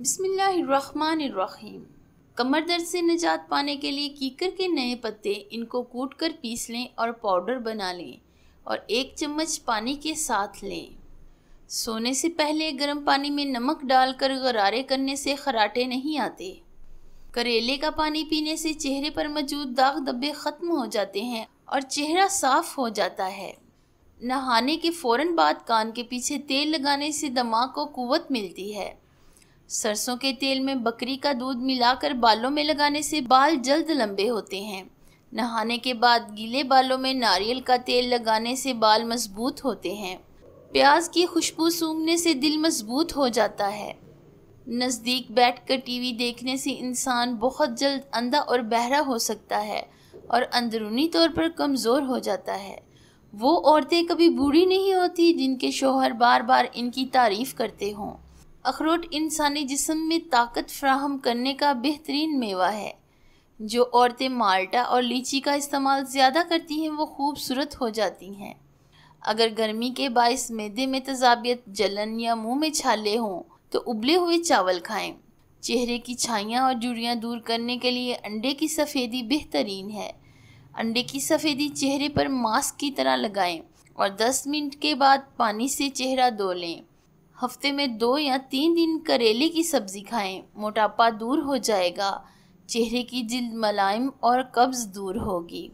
बिसमीम कमर दर्द से निजात पाने के लिए कीकर के नए पत्ते इनको कूट कर पीस लें और पाउडर बना लें और एक चम्मच पानी के साथ लें सोने से पहले गर्म पानी में नमक डालकर गरारे करने से खराटे नहीं आते करेले का पानी पीने से चेहरे पर मौजूद दाग धब्बे ख़त्म हो जाते हैं और चेहरा साफ हो जाता है नहाने के फ़ौर बाद कान के पीछे तेल लगाने से दमाग को कुत मिलती है सरसों के तेल में बकरी का दूध मिलाकर बालों में लगाने से बाल जल्द लंबे होते हैं नहाने के बाद गीले बालों में नारियल का तेल लगाने से बाल मजबूत होते हैं प्याज की खुशबू सूंघने से दिल मजबूत हो जाता है नज़दीक बैठकर टीवी देखने से इंसान बहुत जल्द अंधा और बहरा हो सकता है और अंदरूनी तौर पर कमज़ोर हो जाता है वो औरतें कभी बूढ़ी नहीं होती जिनके शोहर बार बार इनकी तारीफ़ करते हों अखरोट इंसानी जिसम में ताकत फ्राहम करने का बेहतरीन मेवा है जो औरतें माल्टा और लीची का इस्तेमाल ज़्यादा करती हैं वो खूबसूरत हो जाती हैं अगर गर्मी के बायस मैदे में तजाबियत जलन या मुंह में छाले हों तो उबले हुए चावल खाएं चेहरे की छाइयाँ और जुड़ियाँ दूर करने के लिए अंडे की सफ़ेदी बेहतरीन है अंडे की सफ़ेदी चेहरे पर मास्क की तरह लगाएं और 10 मिनट के बाद पानी से चेहरा धो लें हफ्ते में दो या तीन दिन करेले की सब्जी खाएं मोटापा दूर हो जाएगा चेहरे की जिल्द मलाइम और कब्ज़ दूर होगी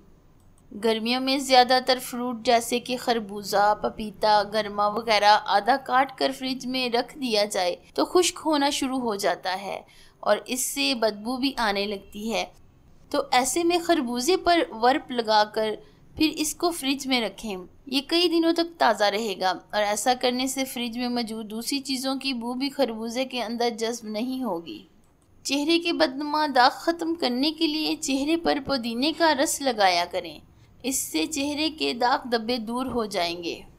गर्मियों में ज़्यादातर फ्रूट जैसे कि खरबूजा पपीता गर्मा वगैरह आधा काट कर फ्रिज में रख दिया जाए तो खुश्क होना शुरू हो जाता है और इससे बदबू भी आने लगती है तो ऐसे में खरबूजे पर वर्प लगाकर फिर इसको फ्रिज में रखें ये कई दिनों तक ताज़ा रहेगा और ऐसा करने से फ्रिज में मौजूद दूसरी चीज़ों की बू भी खरबूजे के अंदर जज्ब नहीं होगी चेहरे के बदनुमा दाग ख़त्म करने के लिए चेहरे पर पुदीने का रस लगाया करें इससे चेहरे के दाग धब्बे दूर हो जाएंगे